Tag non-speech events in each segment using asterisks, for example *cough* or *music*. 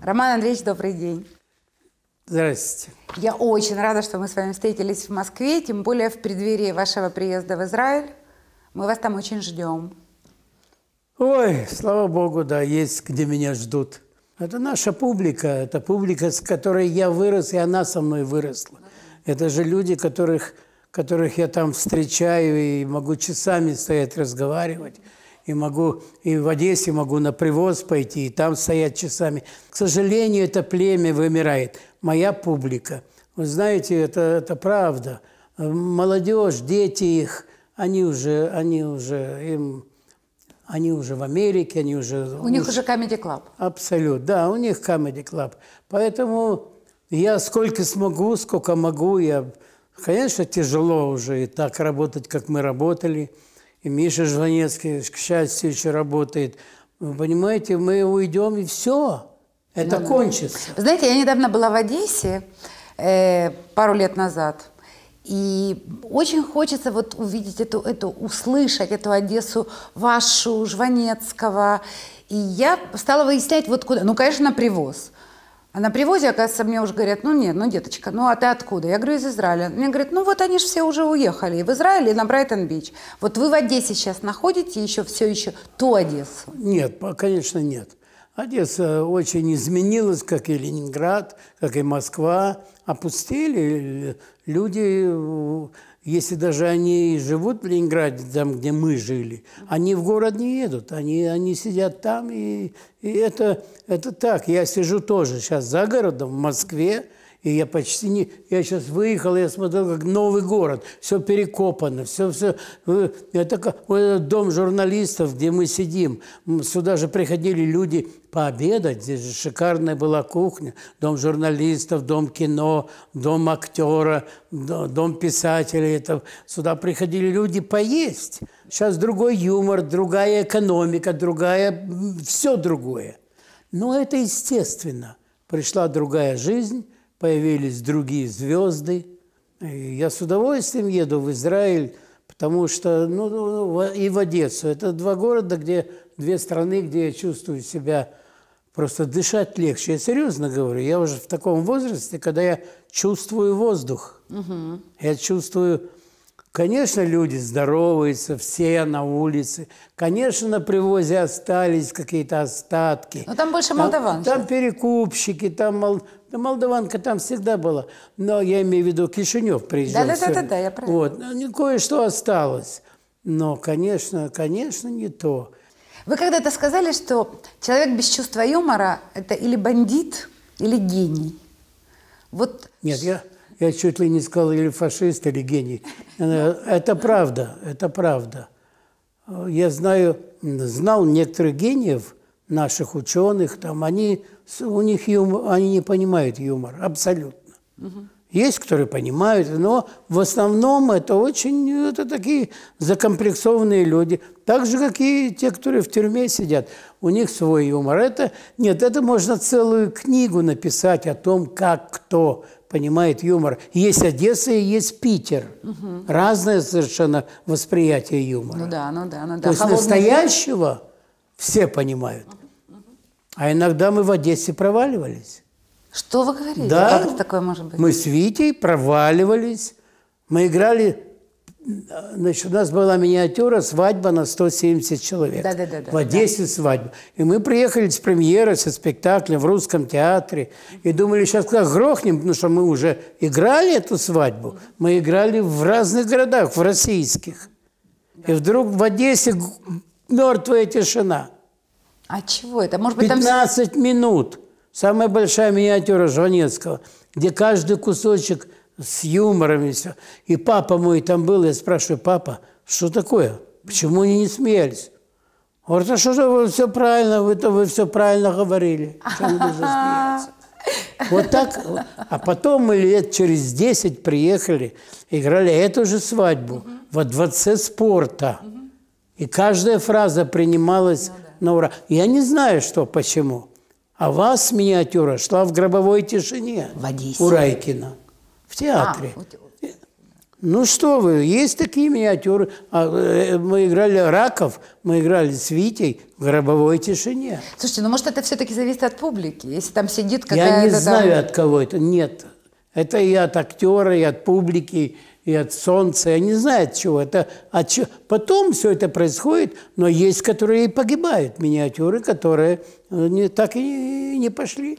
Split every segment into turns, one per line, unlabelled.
Роман Андреевич, добрый день.
Здравствуйте.
Я очень рада, что мы с вами встретились в Москве, тем более в преддверии вашего приезда в Израиль. Мы вас там очень ждем.
Ой, слава богу, да, есть где меня ждут. Это наша публика, это публика, с которой я вырос, и она со мной выросла. Это же люди, которых, которых я там встречаю и могу часами стоять разговаривать и могу и в Одессе могу на привоз пойти, и там стоять часами. К сожалению, это племя вымирает. Моя публика. Вы знаете, это, это правда. Молодежь, дети их, они уже, они уже, им, они уже в Америке, они уже... У уж... них уже Comedy Club. Абсолютно, да, у них Comedy Club. Поэтому я сколько смогу, сколько могу, я... Конечно, тяжело уже и так работать, как мы работали – и Миша Жванецкий, к счастью, еще работает. Вы понимаете, мы уйдем, и все. Это да, кончится.
Да. Знаете, я недавно была в Одессе, э, пару лет назад. И очень хочется вот увидеть эту, эту, услышать эту Одессу вашу, Жванецкого. И я стала выяснять, вот куда. Ну, конечно, на привоз. А на привозе, оказывается, мне уже говорят, ну нет, ну деточка, ну а ты откуда? Я говорю, из Израиля. Мне говорят, ну вот они же все уже уехали и в Израиле и на Брайтон-Бич. Вот вы в Одессе сейчас находите еще все еще ту Одессу?
Нет, конечно, нет. Одесса очень изменилась, как и Ленинград, как и Москва. Опустили люди, если даже они живут в Ленинграде, там, где мы жили, они в город не едут, они, они сидят там, и, и это, это так. Я сижу тоже сейчас за городом, в Москве, и я почти не... Я сейчас выехал, я смотрел, как новый город. Все перекопано, все... все. Это как вот этот дом журналистов, где мы сидим. Сюда же приходили люди пообедать. Здесь же шикарная была кухня. Дом журналистов, дом кино, дом актера, дом писателей. Это... Сюда приходили люди поесть. Сейчас другой юмор, другая экономика, другая... Все другое. Но это естественно. Пришла другая жизнь, появились другие звезды. Я с удовольствием еду в Израиль, потому что, ну, ну, ну и в Одессу. Это два города, где две страны, где я чувствую себя просто дышать легче. Я серьезно говорю, я уже в таком возрасте, когда я чувствую воздух. Угу. Я чувствую, конечно, люди здороваются, все на улице. Конечно, на привозе остались какие-то остатки. Но там больше молдаван. Там, там перекупщики, там мол... Да Молдаванка там всегда была. Но я имею в виду, Кишинев приезжал. Да-да-да, да да, я правильно. Вот. Ну, кое-что осталось. Но, конечно, конечно, не то.
Вы когда-то сказали,
что человек без чувства юмора – это или
бандит,
или гений. Вот... Нет, я, я чуть ли не сказал, или фашист, или гений. Э, это правда, это правда. Э, я знаю, знал некоторых гениев, наших ученых, там они у них юмор, они не понимают юмор абсолютно. Угу. Есть, которые понимают, но в основном это очень это такие закомплексованные люди. Так же, как и те, которые в тюрьме сидят. У них свой юмор. Это, нет, это можно целую книгу написать о том, как кто понимает юмор. Есть Одесса и есть Питер. Угу. Разное совершенно восприятие юмора.
Ну да, ну да, ну да. То есть Холодный настоящего
мир. все понимают. Угу. А иногда мы в Одессе проваливались.
Что вы говорите? Да, как это такое может быть?
Мы с Витей проваливались. Мы играли... Значит, у нас была миниатюра «Свадьба на 170 человек». Да, да, да. да в Одессе да. свадьба. И мы приехали с премьеры, со спектаклем в Русском театре. И думали, сейчас как грохнем, потому что мы уже играли эту свадьбу. Мы играли в разных городах, в российских. Да. И вдруг в Одессе мертвая тишина –
а чего это? Может быть, 15
там... минут. Самая большая миниатюра Жванецкого, где каждый кусочек с юмором и все. И папа мой там был, я спрашиваю, папа, что такое? Почему они не смеялись? говорит, а что же вы все правильно, вы, -то, вы все правильно говорили. *laughs* Вот так. А потом мы лет через 10 приехали, играли эту же свадьбу во дворце спорта. И каждая фраза принималась ну на ура. Я не знаю, что, почему. А вас миниатюра шла в гробовой тишине. В Одессе. Урайкина. В театре. А, вот... Э, ну что вы, есть такие миниатюры. А, э, мы играли раков, мы играли с Витей в гробовой тишине.
Слушайте, ну может это все-таки зависит от публики, если там сидит какая-то... Я не знаю, там... от
кого это. Нет. Это и от актера, и от публики, и от солнца, я не знаю от чего. Это от чего. Потом все это происходит, но есть, которые и погибают, миниатюры, которые э, не, так и не пошли.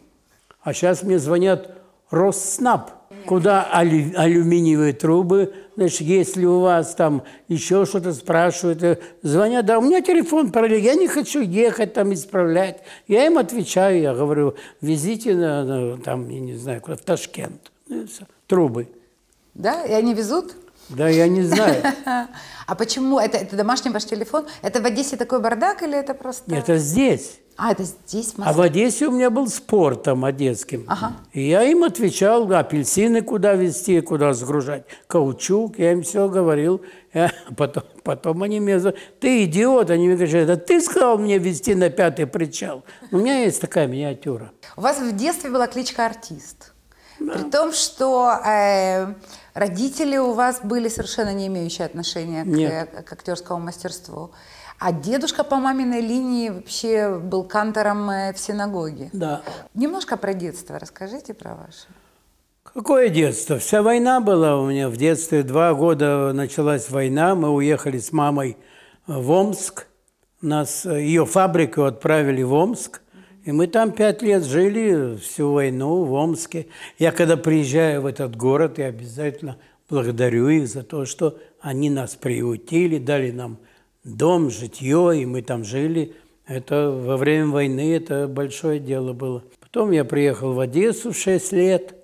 А сейчас мне звонят Росснаб, куда алю, алюминиевые трубы, значит, если у вас там еще что-то спрашивают, э, звонят, да, у меня телефон пролег. я не хочу ехать там исправлять. Я им отвечаю, я говорю, везите на, на, там, я не знаю, куда, в Ташкент. Ну трубы.
Да? И они везут?
Да, я не знаю.
*laughs* А почему? Это, это домашний ваш телефон? Это в Одессе такой бардак или это просто... Это
здесь.
А, это здесь, в Москве? А в
Одессе у меня был там одесским. Ага. И я им отвечал, апельсины куда везти, куда сгружать, каучук. Я им все говорил. Я, э, *laughs* потом, потом они мне за... Ты идиот! Они мне говорят, это ты сказал мне везти на пятый причал? У меня есть такая миниатюра. У
вас в детстве была кличка «Артист». Да. При том, что... Э, Родители у вас были совершенно не имеющие отношения к, к актерскому мастерству. А дедушка по маминой линии вообще был кантором э, в синагоге. Да. Немножко про детство расскажите про ваше.
Какое детство? Вся война была у меня в детстве. Два года началась война. Мы уехали с мамой в Омск. Нас, э, ее фабрику отправили в Омск. И мы там пять лет жили, всю войну в Омске. Я когда приезжаю в этот город, я обязательно благодарю их за то, что они нас приютили, дали нам дом, житье, и мы там жили. Это во время войны это большое дело было. Потом я приехал в Одессу в 6 лет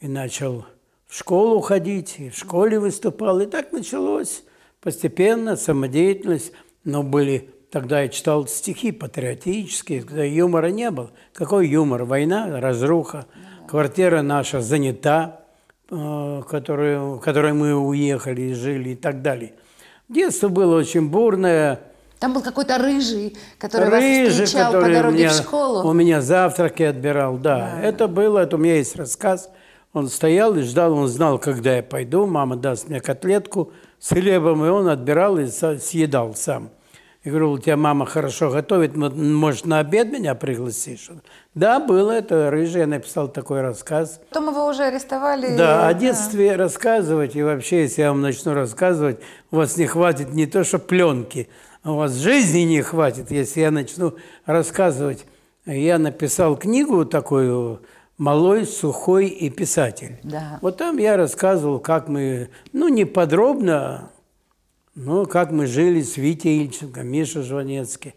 и начал в школу ходить, и в школе выступал. И так началось постепенно самодеятельность. Но были Тогда я читал стихи патриотические, когда юмора не было. Какой юмор? Война, разруха, квартира наша занята, в э, которую, в которой мы уехали и жили и так далее. Детство было очень бурное.
Там был какой-то рыжий, который рыжий, вас встречал который по дороге в школу. У
меня завтраки отбирал, да. А. Это было, это у меня есть рассказ. Он стоял и ждал, он знал, когда я пойду, мама даст мне котлетку с хлебом, и он отбирал и съедал сам. Я говорю, у тебя мама хорошо готовит, может, на обед меня пригласишь? Да, было это, рыжий, я написал такой рассказ.
Потом его уже арестовали. Да, и... о
детстве да. рассказывать, и вообще, если я вам начну рассказывать, у вас не хватит не то, что пленки, у вас жизни не хватит, если я начну рассказывать. Я написал книгу такую «Малой, сухой и писатель». Да. Вот там я рассказывал, как мы, ну, не подробно, ну, как мы жили с Витей Ильченко, Мишей Жванецким.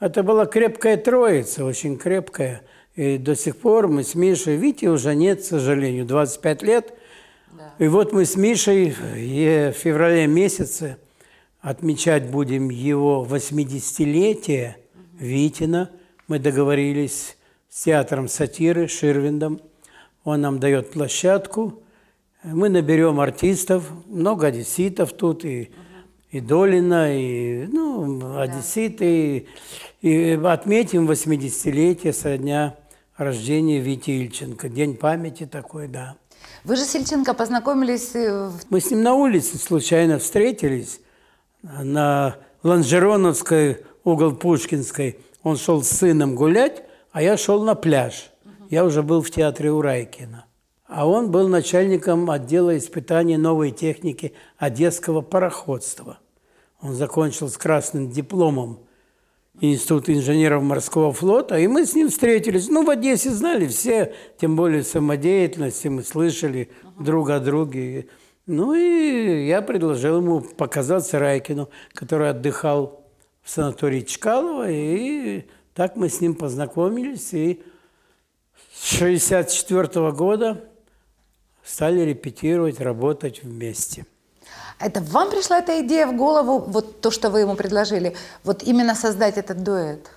Это была крепкая троица, очень крепкая. И до сих пор мы с Мишей, Витей уже нет, к сожалению, 25 лет. Да. И вот мы с Мишей в феврале месяце отмечать будем его 80-летие угу. Витина. Мы договорились с театром сатиры Ширвиндом. Он нам дает площадку. Мы наберем артистов, много одесситов тут и угу и Долина, и ну, одесситы. Да. И, и отметим 80-летие со дня рождения Вити Ильченко. День памяти такой, да.
Вы же с Ильченко познакомились... Э,
Мы с ним на улице случайно встретились, на Ланжероновской, угол Пушкинской. Он шел с сыном гулять, а я шел на пляж. Я уже был в театре Урайкина. А он был начальником отдела испытаний новой техники Одесского пароходства. Он закончил с красным дипломом Институт инженеров морского флота, и мы с ним встретились. Ну, в Одессе знали все, тем более самодеятельности, мы слышали ага. друг о друге. Ну и я предложил ему показаться Райкину, который отдыхал в санатории Чкалова, и так мы с ним познакомились, и с 1964 года стали репетировать, работать вместе.
Это вам пришла эта идея в голову, вот то, что вы ему предложили, вот именно создать этот дуэт?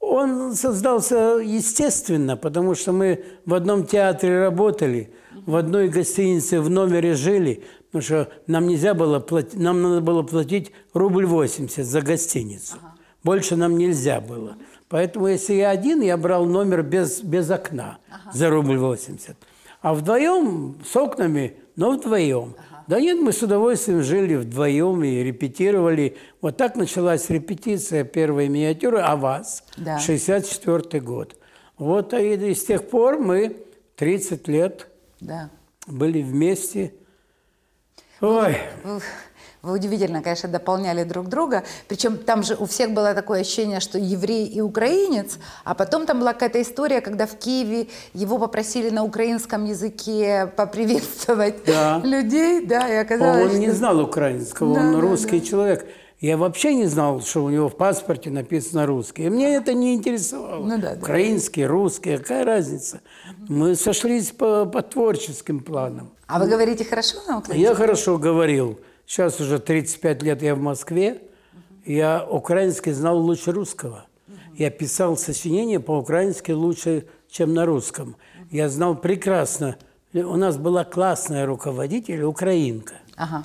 Он создался естественно, потому что мы в одном театре работали, в одной гостинице в номере жили, потому что нам нельзя было платить, нам надо было платить рубль 80 за гостиницу. Ага. Больше нам нельзя было. Поэтому если я один, я брал номер без, без окна ага. за рубль 80. А вдвоем с окнами, но вдвоем. Ага. Да нет, мы с удовольствием жили вдвоем и репетировали. Вот так началась репетиция первой миниатюры «А вас», да. 64 год. Вот и, а и с тех пор мы 30 лет да. были вместе. Ну, Ой...
Ну, вы удивительно, конечно, дополняли друг друга. Причем там же у всех было такое ощущение, что еврей и украинец. А потом там была какая-то история, когда в Киеве его попросили на украинском языке поприветствовать да. людей. Да, и оказалось, он что... не
знал украинского, да, он да, русский да. человек. Я вообще не знал, что у него в паспорте написано русский. И мне это не интересовало. Ну, да, Украинский, да. русский, какая разница? Мы сошлись по, по творческим планам. А вы говорите
хорошо на украинском? Я хорошо
говорил. Сейчас уже 35 лет я в Москве. Я украинский знал лучше русского. Я писал сочинения по-украински лучше, чем на русском. Я знал прекрасно. У нас была классная руководитель, украинка. Ага.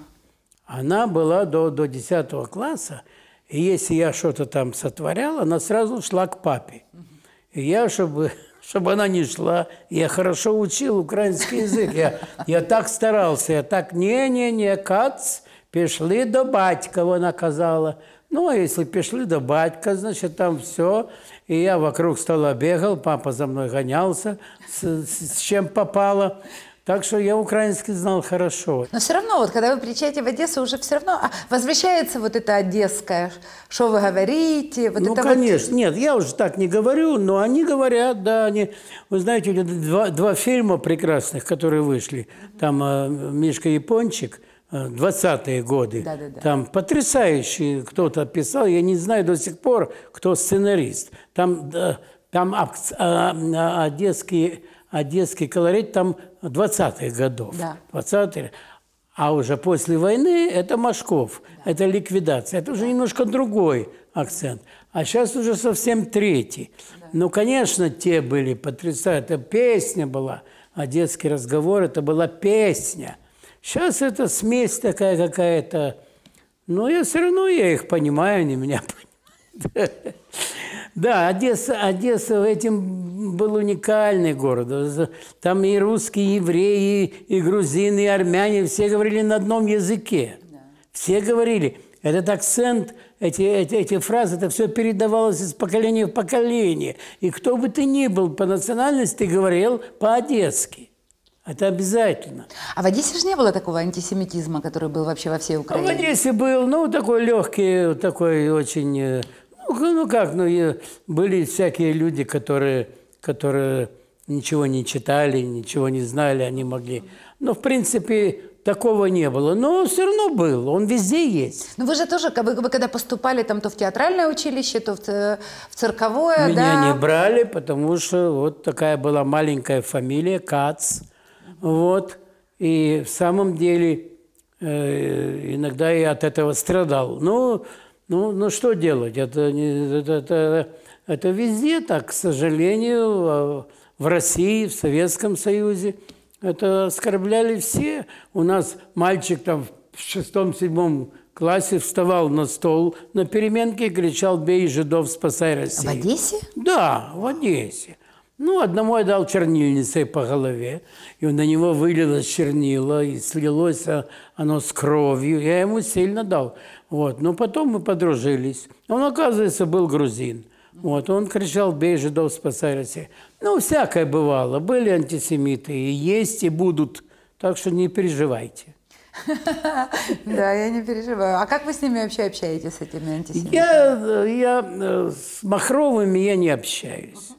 Она была до, до 10 класса. И если я что-то там сотворял, она сразу шла к папе. И я, чтобы, *laughs* чтобы она не шла, я хорошо учил украинский язык. Я, я так старался, я так, не-не-не, кац, Пішли до батька, вона казала. Ну, а если пішли до батька, значит, там все. И я вокруг стола бегал, папа за мной гонялся, с, с чем попало. Так что я украинский знал хорошо.
Но все равно, вот когда вы приезжаете в Одессу, уже все равно а, возвращается вот это одесское, что вы говорите. Вот ну, это конечно,
вот... нет, я уже так не говорю, но они говорят, да, они... Вы знаете, два, два фильма прекрасных, которые вышли, там э, «Мишка Япончик», 20-е э, годы. Да, да, да. Там потрясающий кто-то писал, я не знаю до сих пор, кто сценарист. Там, там а, а, одесский, одесский колорит, там 20-х годов. Да. 20 а уже после войны это Машков, да. это ликвидация. Это уже немножко другой акцент. А сейчас уже совсем третий. Да. Ну, конечно, те были потрясающие. Это песня была. «Одесский разговор» – это была песня – Сейчас это смесь такая какая-то, но я все равно я их понимаю, они меня *laughs* понимают. Да, Одесса, Одесса этим был уникальный город. Там и русские, и евреи, и грузины, и армяне, все говорили на одном языке. Все говорили. Этот акцент, эти, эти, эти фразы, это все передавалось из поколения в поколение. И кто бы ты ни был по национальности, говорил по-одесски. Это обязательно. А в
Одессе же не было такого антисемитизма, который был вообще во всей
Украине? А в Одессе был, ну, такой легкий, такой очень... Э, ну, ну как, ну, были всякие люди, которые, которые ничего не читали, ничего не знали, они могли... Но, в принципе, такого не было. Но все равно был, он везде есть.
Ну вы же тоже, вы, вы когда поступали там то в театральное училище, то в, в цирковое, Меня да? не
брали, потому что вот такая была маленькая фамилия, Кац. Вот. И в самом деле э, иногда я от этого страдал. Ну, ну, ну что делать? Это, это, это, это везде так, к сожалению, а в России, в Советском Союзе. Это оскорбляли все. У нас мальчик там в шестом-седьмом классе вставал на стол на переменке и кричал «Бей жидов, спасай Россию». В Одессе? Да, в Одессе. Ну, одному я дал чернильницей по голове, и на него вылилось чернила, и слилось оно с кровью. Я ему сильно дал. Вот. Но потом мы подружились. Он, оказывается, был грузин. Вот. Он кричал «Бей жидов, спасай Россию». Ну, всякое бывало. Были антисемиты, и есть, и будут. Так что не переживайте.
*laughs* Да, я не переживаю. А как вы с ними вообще общаетесь, с
этими антисемитами? Я, э, я э, с Махровыми я не общаюсь.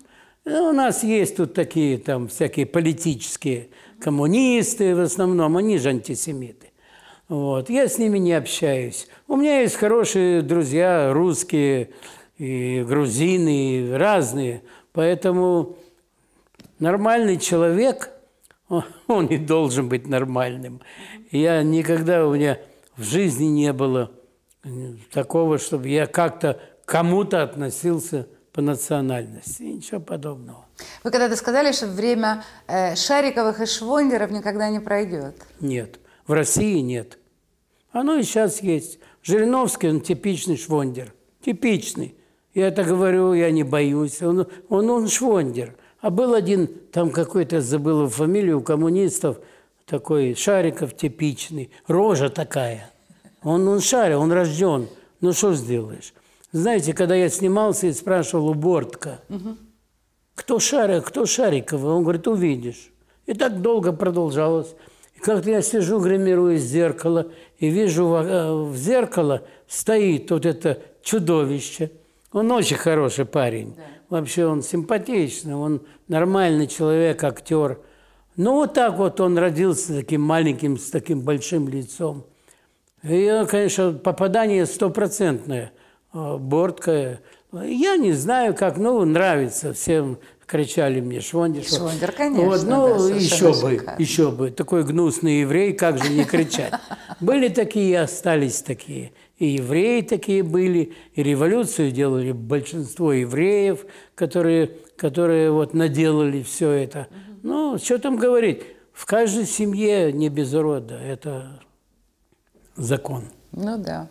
Э, у нас есть тут такие там всякие политические коммунисты в основном, они же антисемиты. Вот. Я с ними не общаюсь. У меня есть хорошие друзья русские, и грузины, и разные. Поэтому нормальный человек, он, он и должен быть нормальным. Я никогда, у меня в жизни не было такого, чтобы я как-то кому-то относился по национальности. Ничего подобного.
Вы когда-то сказали, что время э, Шариковых и Швондеров никогда не пройдет.
Нет. В России нет. Оно и сейчас есть. Жириновский, он типичный швондер. Типичный. Я это говорю, я не боюсь. Он, он, он швондер. А был один, там какой-то, забыл фамилию, у коммунистов, такой Шариков типичный. Рожа такая. Он, он шарик, он рожден. Ну, что сделаешь? Знаете, когда я снимался и спрашивал у Бортка, угу. кто Шарик, кто шариковый, Он говорит, увидишь. И так долго продолжалось. И как-то я сижу, гримирую зеркало, и вижу в, э, в зеркало стоит вот это чудовище. Он очень хороший парень. Да. Вообще он симпатичный, он нормальный человек, актер. Ну, вот так вот он родился таким маленьким, с таким большим лицом. И, конечно, попадание стопроцентное. Э, борткая. Я не знаю, как, ну, нравится всем кричали мне Швондер. Швондер, конечно. Вот, ну, да, еще высоко. бы, еще бы. Такой гнусный еврей, как же не кричать. Были такие и остались такие. И евреи такие были, и революцию делали большинство евреев, которые, которые вот наделали все это. Ну, что там говорить? В каждой семье не без урода. Это закон.
Ну да.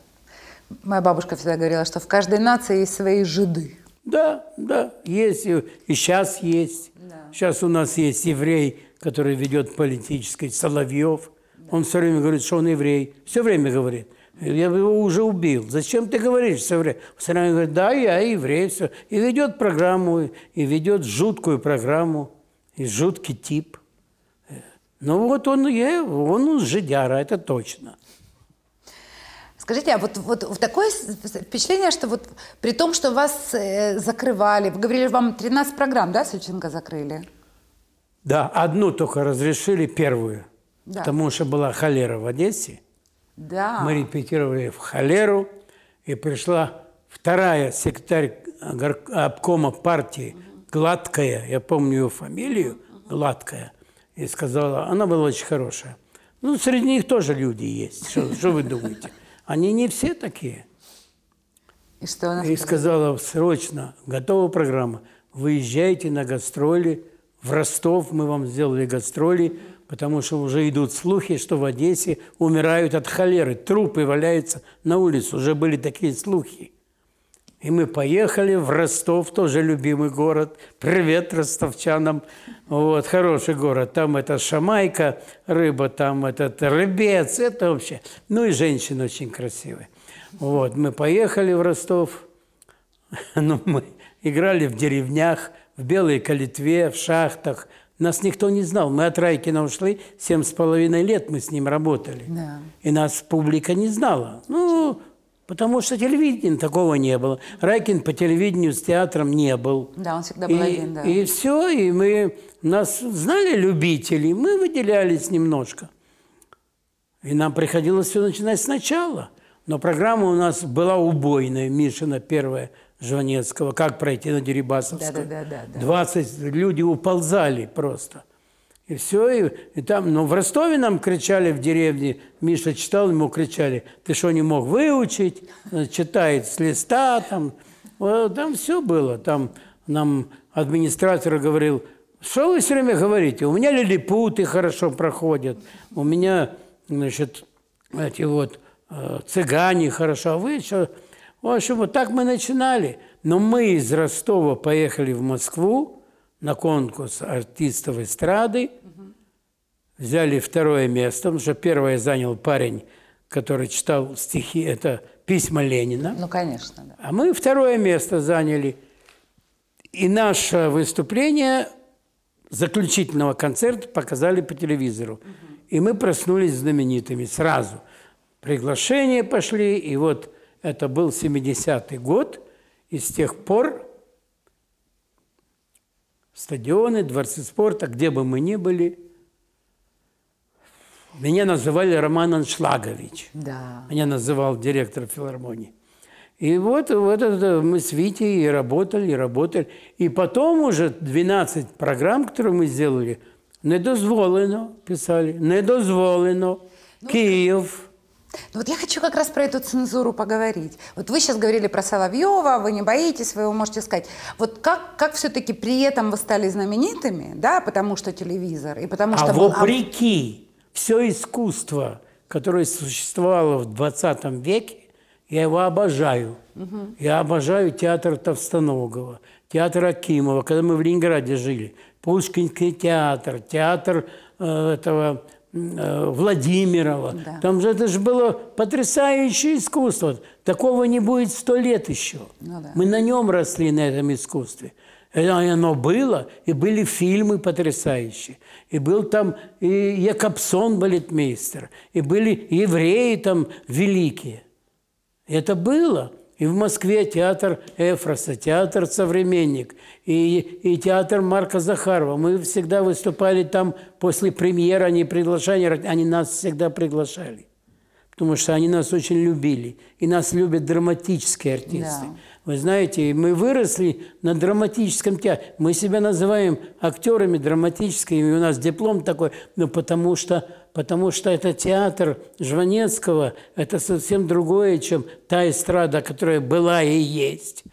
Моя бабушка всегда говорила, что в каждой нации есть свои жиды.
Да, да, есть, и сейчас есть. Да. Сейчас у нас есть еврей, который ведет политический, Соловьев. Да. Он все время говорит, что он еврей. Все время говорит. Я его уже убил. Зачем ты говоришь все время? Все время говорит, да, я еврей. Все. И ведет программу, и ведет жуткую программу, и жуткий тип. Э, ну вот он, э, он, он жидяра, это точно.
Скажите, а вот, вот такое впечатление, что вот при том, что вас э, закрывали, вы говорили, вам 13 программ, да, Сельченко закрыли?
Да, одну только разрешили, первую. Да. Потому что была холера в Одессе.
Да. Мы
репетировали в холеру, и пришла вторая секретарь обкома партии, Гладкая, я помню ее фамилию, Гладкая, и сказала, она была очень хорошая. Ну, среди них тоже люди есть, что, что вы думаете? Они не все такие. И что она И сказала срочно, готова программа, выезжайте на гастроли в Ростов, мы вам сделали гастроли, потому что уже идут слухи, что в Одессе умирают от холеры, трупы валяются на улице, уже были такие слухи. И мы поехали в Ростов, тоже любимый город. Привет ростовчанам. Вот, хороший город. Там это шамайка, рыба, там этот рыбец. Это вообще. Ну и женщины очень красивые. Вот, мы поехали в Ростов. *laughs* Ну, мы играли в деревнях, в Белой Калитве, в шахтах. Нас никто не знал. Мы от Райкина ушли, семь с половиной лет мы с ним работали. Да. И нас публика не знала. Ну, Потому что телевидения такого не было. Райкин по телевидению с театром не был.
Да, он всегда был и, один, да. И
все, и мы... Нас знали любители, мы выделялись немножко. И нам приходилось все начинать сначала. Но программа у нас была убойная, Мишина первая, Жванецкого, «Как пройти на Дерибасовскую». Да, да, да, да, да. 20 люди уползали просто. И все, и, и там, ну, в Ростове нам кричали в деревне, Миша читал, ему кричали, ты что, не мог выучить, читает с листа, там, там все было, там нам администратор говорил, что вы все время говорите, у меня лилипуты хорошо проходят, у меня, значит, эти вот э, цыгане хорошо, а вы что? В общем, вот так мы начинали. Но мы из Ростова поехали в Москву, на конкурс артистов эстрады. Взяли второе место, потому что первое занял парень, который читал стихи, это письма Ленина. Ну, конечно, да. А мы второе место заняли. И наше выступление заключительного концерта показали по телевизору. И мы проснулись знаменитыми сразу. Приглашения пошли, и вот это был 70-й год, и с тех пор стадионы, дворцы спорта, где бы мы ни были, меня называли Роман Аншлагович. Да. Меня называл директор филармонии. И вот, вот это мы с Витей и работали, и работали. И потом уже 12 программ, которые мы сделали, «Недозволено» писали, «Недозволено», ну, «Киев».
Но ну, вот я хочу как раз про эту цензуру поговорить. Вот вы сейчас говорили про Соловьева, вы не боитесь, вы его можете сказать. Вот как, как все-таки при этом вы стали знаменитыми, да, потому что телевизор и потому а что... А
вопреки все искусство, которое существовало в 20 веке, я его обожаю. Угу. Я обожаю театр Товстоногова, театр Акимова, когда мы в Ленинграде жили. Пушкинский театр, театр э, этого Э, Владимирова. Да. Там же это же было потрясающее искусство. Такого не будет сто лет еще. Ну, да. Мы на нем росли, на этом искусстве. И э, а оно было, и были фильмы потрясающие. И был там и Якобсон балетмейстер, и были евреи там великие. Это было. И в Москве театр Эфроса, театр «Современник» и, и театр Марка Захарова. Мы всегда выступали там после премьеры, они приглашали, они нас всегда приглашали. Потому что они нас очень любили. И нас любят драматические артисты. Да. Вы знаете, мы выросли на драматическом театре. Мы себя называем актерами драматическими, у нас диплом такой, ну, потому что, потому что это театр Жванецкого, это совсем другое, чем та эстрада, которая была и есть.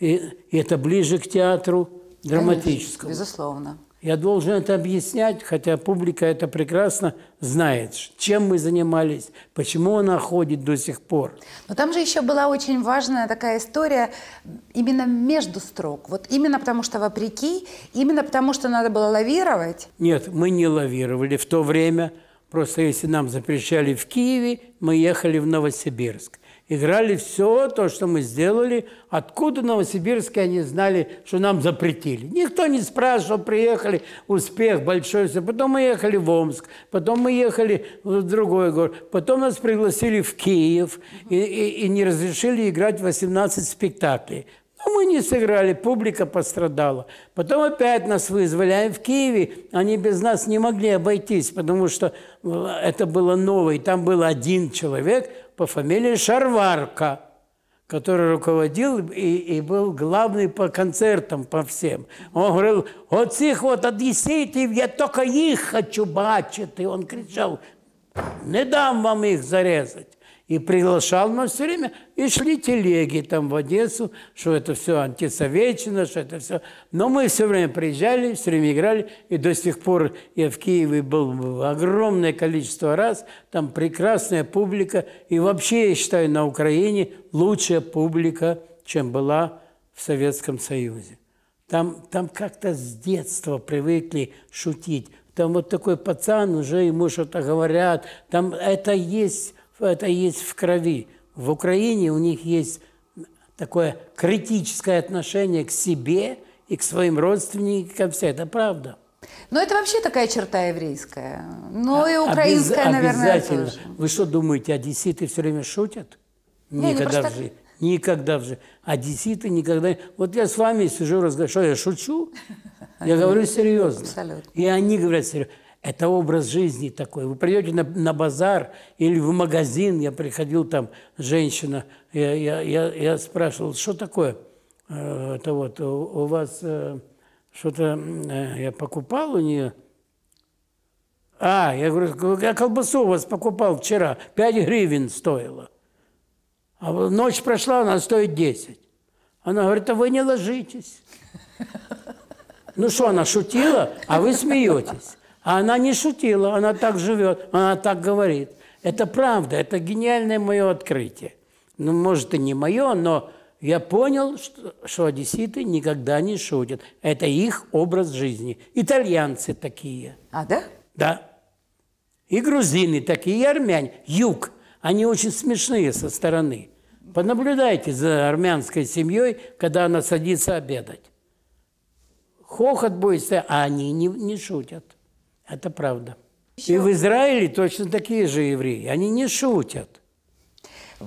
И, и это ближе к театру драматическому. Конечно, безусловно. Я должен это объяснять, хотя публика это прекрасно знает, чем мы занимались, почему она ходит до сих пор.
Но там же еще была очень важная такая история именно между строк. Вот именно потому что вопреки, именно потому что надо было лавировать.
Нет, мы не лавировали в то время. Просто если нам запрещали в Киеве, мы ехали в Новосибирск играли все то, что мы сделали. Откуда Новосибирске они знали, что нам запретили? Никто не спрашивал, приехали, успех большой. Все. Потом мы ехали в Омск, потом мы ехали в другой город, потом нас пригласили в Киев и, и, и не разрешили играть 18 спектаклей. Но мы не сыграли, публика пострадала. Потом опять нас вызвали, а в Киеве они без нас не могли обойтись, потому что э, это было новое. Там был один человек – по фамилии Шарварка, который руководил и, и был главный по концертам, по всем. Он говорил, вот этих вот одесситов, я только их хочу бачить. И он кричал, не дам вам их зарезать. И приглашал нас все время. И шли телеги там в Одессу, что это все антисоветчина, что это все. Но мы все время приезжали, все время играли. И до сих пор я в Киеве был огромное количество раз. Там прекрасная публика. И вообще, я считаю, на Украине лучшая публика, чем была в Советском Союзе. Там, там как-то с детства привыкли шутить. Там вот такой пацан, уже ему что-то говорят. Там это есть это есть в крови. В Украине у них есть такое критическое отношение к себе и к своим родственникам. Все это правда.
Но это вообще такая черта еврейская. Но ну и а, украинская, Обяз... наверное, обязательно. тоже.
Вы что думаете, одесситы все время шутят? Ну никогда в жизни. Никогда в жизни. Одесситы никогда... Вот я с вами сижу, разговариваю, что я шучу? *laughs* Я говорю серьезно. Абсолютно. И они говорят серьезно. Это образ жизни такой. Вы придете на, на базар или в магазин, я приходил там, женщина, я, я, я, я спрашивал, что такое? Э, это вот, у, вас э, что-то э, я покупал у нее? А, я говорю, я колбасу у вас покупал вчера, 5 гривен стоило. А ночь прошла, она стоит 10. Она говорит, а вы не ложитесь. Ну что, она шутила, а вы смеетесь. А она не шутила, она так живет, она так говорит. Это правда, это гениальное мое открытие. Ну, может, и не мое, но я понял, что, что одесситы никогда не шутят. Это их образ жизни. Итальянцы такие. А, да? Да. И грузины такие, и армяне. Юг. Они очень смешные со стороны. Понаблюдайте за армянской семьей, когда она садится обедать. Хохот будет а они не, не шутят. Это правда. Еще... И в Израиле точно такие же евреи. Они не шутят.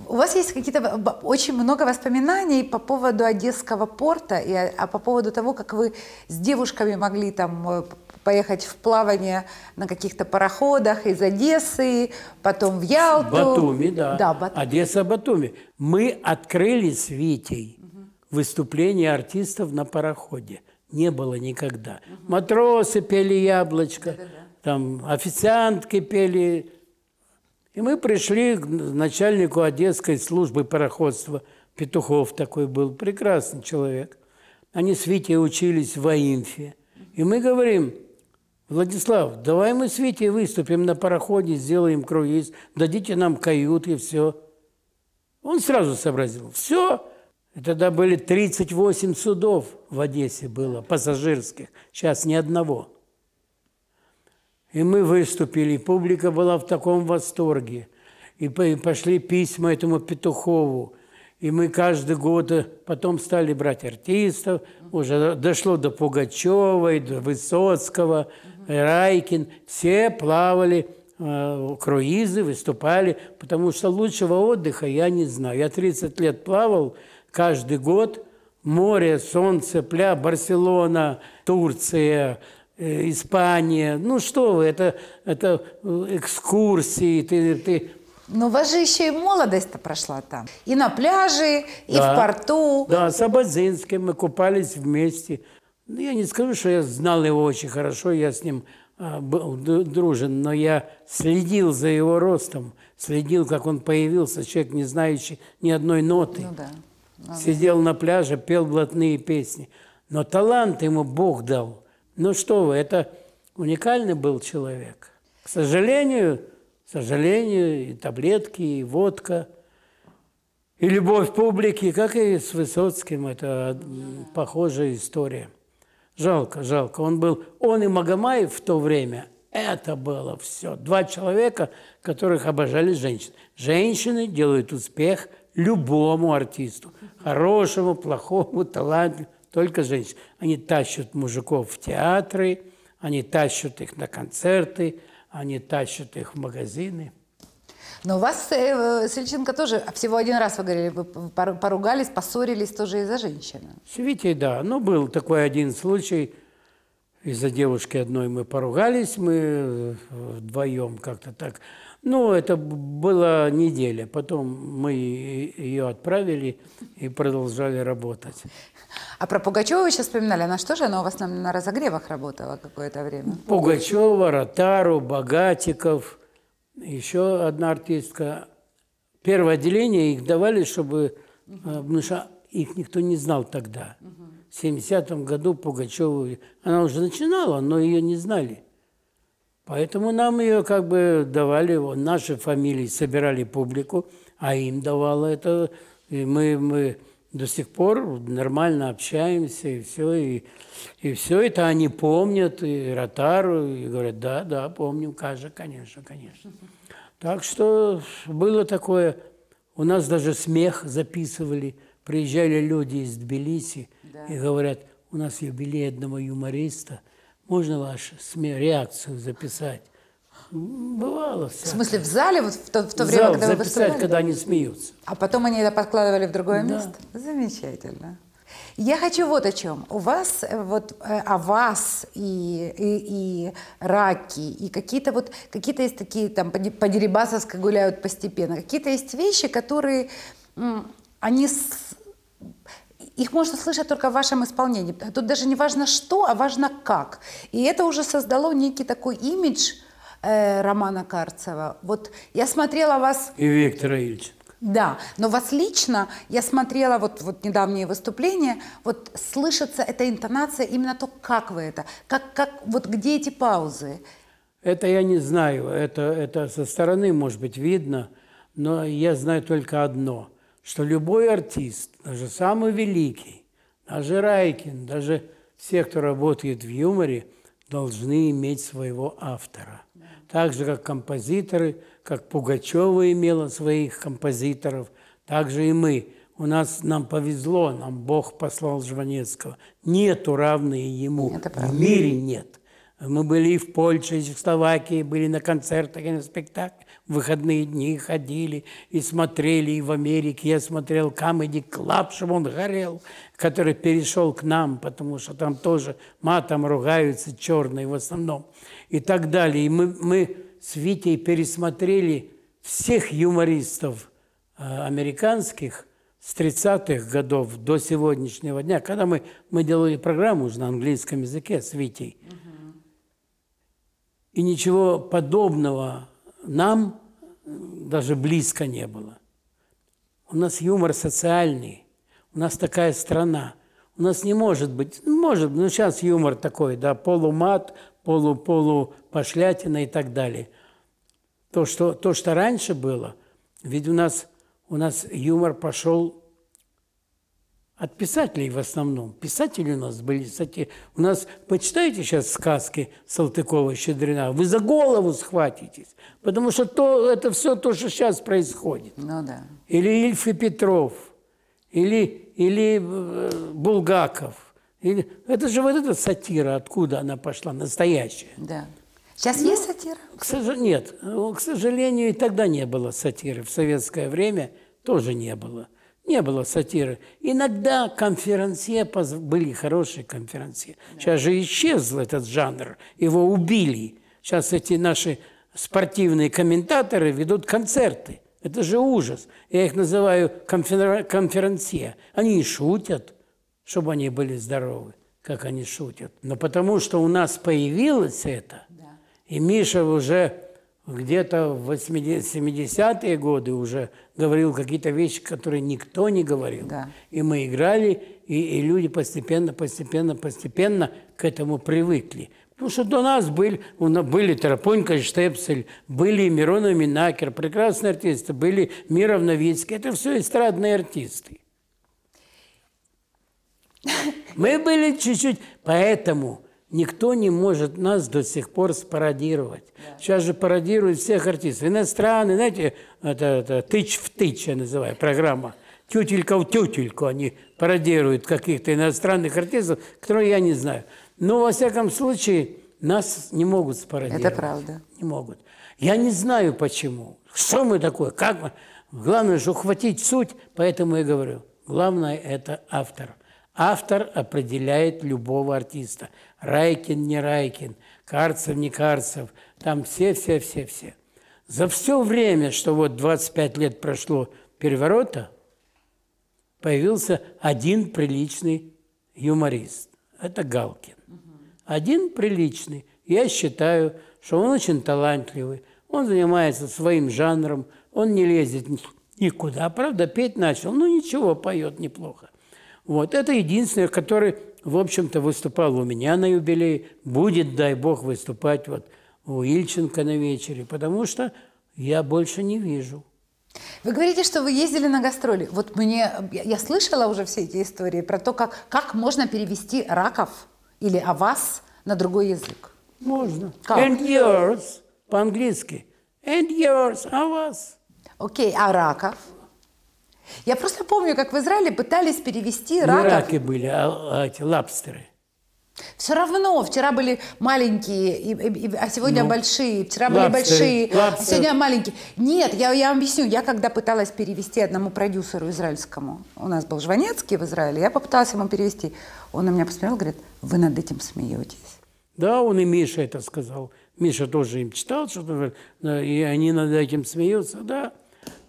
У вас есть какие-то очень много воспоминаний по поводу Одесского порта и а, а по поводу того, как вы с девушками могли там э, поехать в плавание на каких-то пароходах из Одессы,
потом в Ялту. Батуми, да. да Батуми. Одесса, Батуми. Мы открыли с Витей угу. выступление артистов на пароходе не было никогда. Угу. Матросы пели яблочко, да, да, да. там официантки пели. И мы пришли к начальнику Одесской службы пароходства. Петухов такой был, прекрасный человек. Они с Витей учились в Аимфе. И мы говорим, Владислав, давай мы с Витей выступим на пароходе, сделаем круиз, дадите нам кают и все. Он сразу сообразил, все, и тогда были 38 судов в Одессе было, пассажирских. Сейчас ни одного. И мы выступили, публика была в таком восторге. И пошли письма этому Петухову. И мы каждый год э, потом стали брать артистов. Уже дошло до Пугачева, и до Высоцкого, угу. Райкин. Все плавали э, круизы, выступали, потому что лучшего отдыха я не знаю. Я 30 лет плавал – каждый год море, солнце, пля, Барселона, Турция, э, Испания. Ну что вы, это, это э, экскурсии, ты, ты
но у вас же еще и молодость-то прошла там. И на пляже, и да. в
порту. Да, с Абазинским мы купались вместе. Ну, я не скажу, что я знал его очень хорошо, я с ним а, был дружен, но я следил за его ростом, следил, как он появился, человек, не знающий ни одной ноты. Ну да. Ага. Сидел на пляже, пел блатные песни. Но талант ему Бог дал. Ну что вы, это уникальный был человек. К сожалению, к сожалению, и таблетки, и водка, и любовь публики, как и с Высоцким, это похожая история. Жалко, жалко. Он был, он и Магомаев в то время, это было все. Два человека, которых обожали женщины. Женщины делают успех – любому артисту, хорошему, плохому, талантливому, только женщин. Они тащат мужиков в театры, они тащат их на концерты, они тащат их в магазины.
Но у вас э, э с Ильченко тоже всего один раз, вы говорили, вы поругались, поссорились тоже из-за женщины.
С Витей, да. Ну, был такой один случай. Из-за девушки одной мы поругались, мы э, вдвоем как-то так ну, это была неделя. Потом мы ее отправили и продолжали работать.
А про Пугачева вы сейчас вспоминали. Она что же, она у вас на, на разогревах работала какое-то время?
Пугачева, Ротару, Богатиков, еще одна артистка. Первое отделение их давали, чтобы... Угу. что их никто не знал тогда. Угу. В 70-м году Пугачева, Она уже начинала, но ее не знали. Поэтому нам ее как бы давали, наши фамилии собирали публику, а им давало это. И мы, мы до сих пор нормально общаемся, и все, и, и все это они помнят, и Ротару, и говорят, да, да, помним, Кажа, конечно, конечно. Так что было такое, у нас даже смех записывали, приезжали люди из Тбилиси да. и говорят, у нас юбилей одного юмориста – можно вашу реакцию записать? Бывало. Всякое. В смысле, в
зале вот в то, в то время, Зал когда вы записать, когда они смеются. А потом они это подкладывали в другое да. место? Замечательно. Я хочу вот о чем. У вас э, вот э, о вас и, и, и раки, и какие-то вот какие-то есть такие там по гуляют постепенно. Какие-то есть вещи, которые они их можно слышать только в вашем исполнении. А тут даже не важно что, а важно как. И это уже создало некий такой имидж э, Романа Карцева. Вот я смотрела вас...
И Виктора Ильича.
Да, но вас лично, я смотрела вот, вот недавние выступления, вот слышится эта интонация, именно то, как вы это, как, как, вот где эти паузы?
Это я не знаю, это, это со стороны, может быть, видно, но я знаю только одно что любой артист, даже самый великий, даже Райкин, даже все, кто работает в юморе, должны иметь своего автора. Так же, как композиторы, как Пугачева имела своих композиторов, так же и мы. У нас нам повезло, нам Бог послал Жванецкого. Нету равные ему. в мире нет. Мы были и в Польше, и в Словакии, были на концертах, и на спектаклях выходные дни ходили и смотрели, и в Америке я смотрел Камеди Клаб, чтобы он горел, который перешел к нам, потому что там тоже матом ругаются черные в основном, и так далее. И мы, мы с Витей пересмотрели всех юмористов э, американских с 30-х годов до сегодняшнего дня, когда мы, мы делали программу уже на английском языке с Витей. И ничего подобного нам даже близко не было. У нас юмор социальный, у нас такая страна. У нас не может быть, ну, может, но ну, сейчас юмор такой, да, полумат, полу-полу-пошлятина и так далее. То что, то, что раньше было, ведь у нас, у нас юмор пошел от писателей в основном. Писатели у нас были, кстати, у нас, почитайте сейчас сказки Салтыкова, Щедрина, вы за голову схватитесь, потому что то, это все то, что сейчас происходит. Ну да. Или Ильф и Петров, или, или э, Булгаков. Или... Это же вот эта сатира, откуда она пошла, настоящая. Да. Сейчас ну, есть сатира? К сож... Нет, ну, к сожалению, и тогда не было сатиры. В советское время тоже не было. Не было сатиры. Иногда конференция, были хорошие конференции. Сейчас же исчезл этот жанр, его убили. Сейчас эти наши спортивные комментаторы ведут концерты. Это же ужас. Я их называю конфер... конференция. Они шутят, чтобы они были здоровы, как они шутят. Но потому что у нас появилось это, да. и Миша уже где-то в 80 е годы уже говорил какие-то вещи, которые никто не говорил. Да. И мы играли, и, и люди постепенно, постепенно, постепенно к этому привыкли. Потому что до нас были, у нас были Тарапонько, Штепсель, были Миронов Минакер, прекрасные артисты, были Миров Новицкий. Это все эстрадные артисты. *laughs* Мы были чуть-чуть, поэтому – Никто не может нас до сих пор спародировать. Да. Сейчас же пародируют всех артистов. Иностранные, знаете, это, это тыч в тыч, я называю, программа. Тютелька в тютельку они пародируют каких-то иностранных артистов, которые я не знаю. Но, во всяком случае, нас не могут спародировать. Это правда. Не могут. Я не знаю, почему. Что мы такое? Как мы? Главное же ухватить суть, поэтому я говорю. Главное – это автор. Автор определяет любого артиста. Райкин, не Райкин, Карцев, не Карцев, там все-все-все-все. За все время, что вот 25 лет прошло переворота, появился один приличный юморист. Это Галкин. Один приличный. Я считаю, что он очень талантливый. Он занимается своим жанром, он не лезет никуда. Правда, петь начал. Ну, ничего, поет неплохо. Вот. Это единственное, который в общем-то, выступал у меня на юбилей, будет, дай бог, выступать вот у Ильченко на вечере, потому что я больше не вижу.
Вы говорите, что вы ездили на гастроли. Вот мне, я слышала уже все эти истории про то, как, как можно перевести раков или о вас на другой язык. Можно. Как? And
yours по-английски. And yours,
а вас. Окей, а раков? Я просто помню, как в Израиле пытались перевести Не раков. раки
были, а, а эти лапстеры.
Все равно вчера были маленькие, и, и, а сегодня ну, большие. Вчера лапстеры, были большие, а лапстеры. сегодня маленькие. Нет, я, я вам объясню. Я когда пыталась перевести одному продюсеру израильскому, у нас был Жванецкий в Израиле, я попыталась ему перевести. Он на меня посмотрел, говорит, вы над этим смеетесь.
Да, он и Миша это сказал. Миша тоже им читал что-то, и они над этим смеются, да.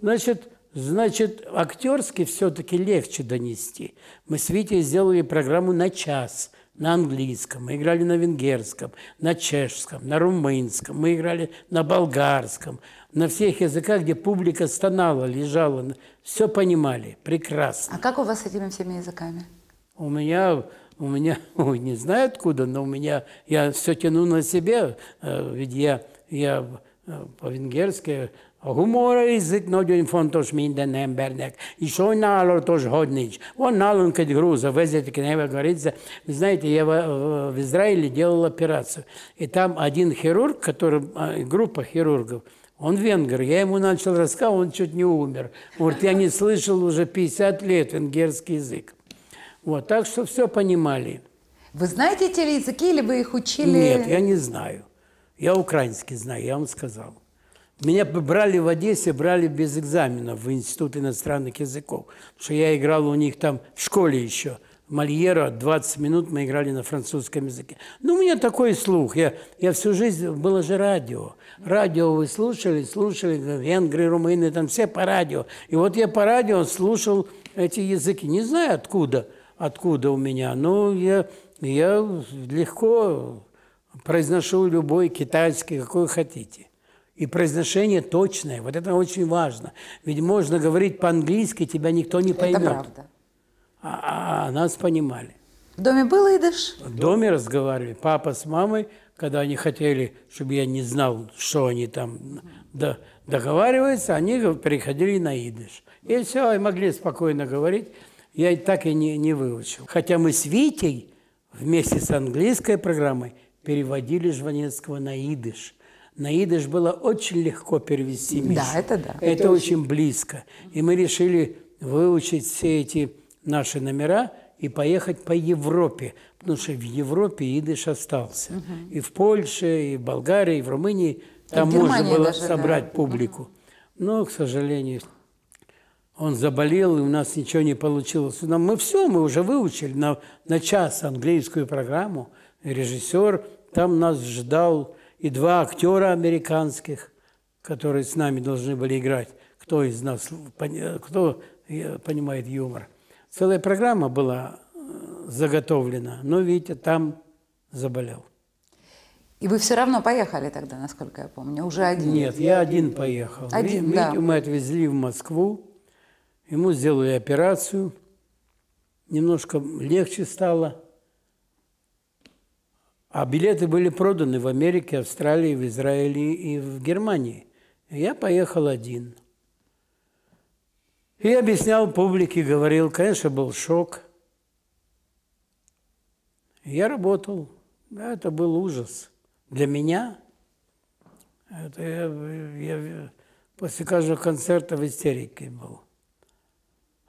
Значит, Значит, актерски все-таки легче донести. Мы с Витей сделали программу на час на английском, мы играли на венгерском, на чешском, на румынском, мы играли на болгарском, на всех языках, где публика стонала, лежала, все понимали, прекрасно.
А как у вас с этими всеми языками?
У меня у меня, *laughs* ой, не знаю откуда, но у меня, я все тяну на себе, э, ведь я, я э, по-венгерски A humor ízik nagyon fontos minden embernek, и sajnálat тоже hogy nincs. Вон налunk egy груза, везет, небо говорится, вы знаете, я в Израиле делал операцию, и там один хирург, который, а, группа хирургов, он венгер. Я ему начал рассказывать, он чуть не умер. Говорит, я не слышал уже 50 лет венгерский язык. Вот, так что все понимали.
Вы знаете эти языки или вы их учили? Нет, я не
знаю. Я украинский знаю, я вам сказал. Меня брали в Одессе, брали без экзаменов в Институт иностранных языков, потому что я играл у них там в школе еще. Мольера 20 минут мы играли на французском языке. Ну, у меня такой слух. Я, я всю жизнь... Было же радио. Радио вы слушали, слушали. Венгры, румыны, там все по радио. И вот я по радио слушал эти языки. Не знаю, откуда, откуда у меня. Но я, я легко произношу любой китайский, какой хотите. И произношение точное. Вот это очень важно. Ведь можно говорить по-английски, тебя никто не поймет. Это правда. А, а, а, нас понимали.
В доме был идыш?
В доме разговаривали. Папа с мамой, когда они хотели, чтобы я не знал, что они там договариваются, они переходили на идыш. И все, и могли спокойно говорить. Я и так и не, не выучил. Хотя мы с Витей вместе с английской программой переводили Жванецкого на идыш – на идыш было очень легко перевести Мишу. Да, это да. Это, это очень... близко. И мы решили выучить все эти наши номера и поехать по Европе, потому что в Европе идыш остался. Угу. И в Польше, и в Болгарии, и в Румынии. Там в можно было даже, собрать да. публику. Угу. Но, к сожалению, он заболел, и у нас ничего не получилось. Но мы все, мы уже выучили на, на час английскую программу. Режиссер там нас ждал и два актера американских, которые с нами должны были играть. Кто из нас, кто э, понимает юмор. Целая программа была э, заготовлена, но видите, там заболел.
И вы все равно поехали тогда, насколько я помню, уже один. Нет, я
один поехал. Один, Витю да. мы отвезли в Москву, ему сделали операцию, немножко легче стало – а билеты были проданы в Америке, Австралии, в Израиле и в Германии. Я поехал один. И объяснял публике, говорил, конечно, был шок. Я работал. Да, это был ужас. Для меня это я, я после каждого концерта в истерике был.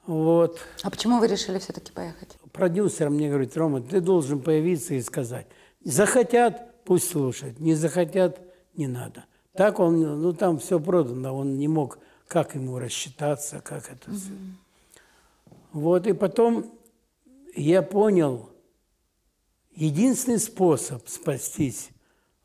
Вот. А почему вы решили все-таки поехать? Продюсер мне говорит, Рома, ты должен появиться и сказать – Захотят, пусть слушают. Не захотят, не надо. Так он, ну там все продано, он не мог, как ему рассчитаться, как это все. Mm -hmm. Вот, и потом я понял, единственный способ спастись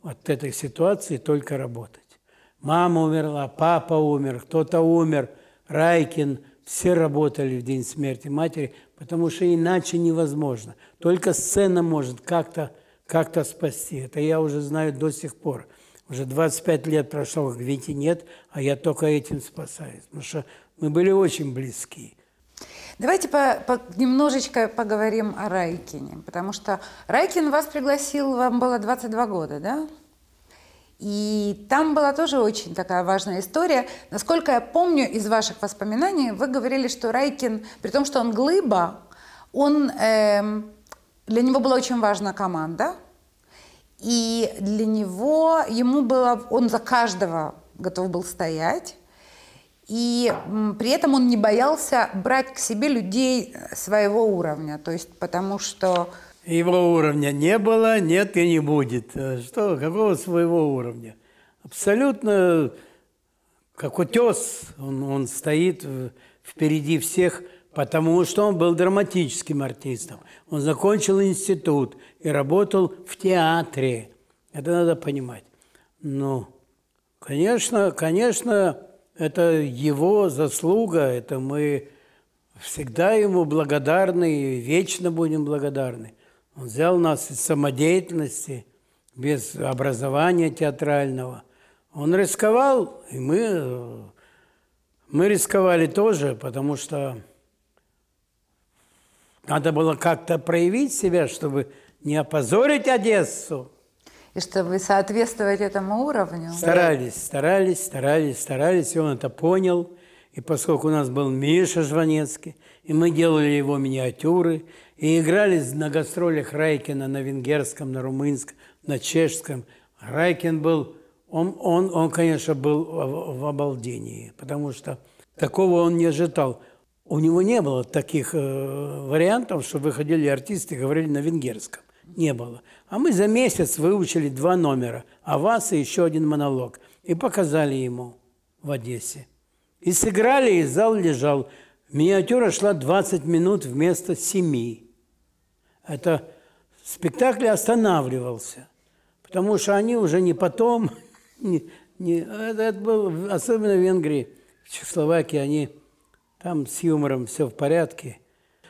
от этой ситуации – только работать. Мама умерла, папа умер, кто-то умер, Райкин, все работали в день смерти матери, потому что иначе невозможно. Только сцена может как-то как-то спасти. Это я уже знаю до сих пор. Уже 25 лет прошло, Видите, нет, а я только этим спасаюсь. Потому что мы были очень близки. Давайте по, по,
немножечко поговорим о Райкине, потому что Райкин вас пригласил, вам было 22 года, да? И там была тоже очень такая важная история. Насколько я помню из ваших воспоминаний, вы говорили, что Райкин, при том, что он глыба, он... Эм, для него была очень важна команда, и для него, ему было, он за каждого готов был стоять, и при этом он не боялся брать к себе людей своего уровня, то есть потому что...
Его уровня не было, нет и не будет. Э, что, какого своего уровня? Абсолютно э, как утес, он, он стоит э, впереди всех – потому что он был драматическим артистом. Он закончил институт и работал в театре. Это надо понимать. Ну, конечно, конечно, это его заслуга, это мы всегда ему благодарны и вечно будем благодарны. Он взял нас из самодеятельности, без образования театрального. Он рисковал, и мы, мы рисковали тоже, потому что надо было как-то проявить себя, чтобы не опозорить Одессу.
И чтобы соответствовать этому уровню. Старались,
старались, старались, старались, и он это понял. И поскольку у нас был Миша Жванецкий, и мы делали его миниатюры, и играли на гастролях Райкина на венгерском, на румынском, на чешском. Райкин был, он, он, он конечно, был в, в обалдении, потому что такого он не ожидал у него не было таких э, вариантов, что выходили артисты и говорили на венгерском. Не было. А мы за месяц выучили два номера, а вас и еще один монолог. И показали ему в Одессе. И сыграли, и зал лежал. Миниатюра шла 20 минут вместо 7. Это спектакль останавливался, потому что они уже не потом, *laughs* не, не, э, это, это было, особенно в Венгрии, в Чехословакии, они там с юмором все в порядке.